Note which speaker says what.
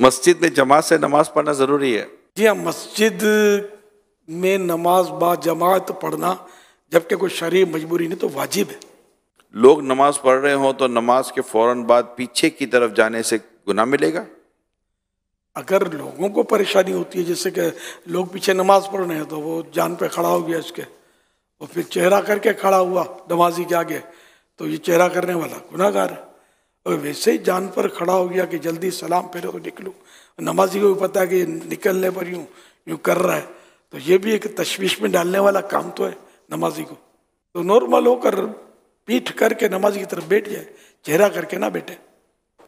Speaker 1: मस्जिद में जमात से नमाज पढ़ना ज़रूरी है
Speaker 2: जी हाँ मस्जिद में नमाज बा जमात पढ़ना जबकि कोई शरीर मजबूरी नहीं तो वाजिब है
Speaker 3: लोग नमाज पढ़ रहे हों तो नमाज के फ़ौर बाद पीछे की तरफ जाने से गुना मिलेगा
Speaker 2: अगर लोगों को परेशानी होती है जैसे कि लोग पीछे नमाज पढ़ रहे हैं तो वो जान पे खड़ा हो गया उसके और फिर चेहरा करके खड़ा हुआ नमाजी के आगे तो ये चेहरा करने वाला गुनाहगार है और वैसे ही जान पर खड़ा हो गया कि जल्दी सलाम पहले तो निकलूँ नमाजी को भी पता है कि निकलने पर यूँ यूँ कर रहा है तो ये भी एक तशवीश में डालने वाला काम तो है नमाजी को तो नॉर्मल होकर पीठ करके नमाजी की तरफ बैठ जाए चेहरा करके ना बैठे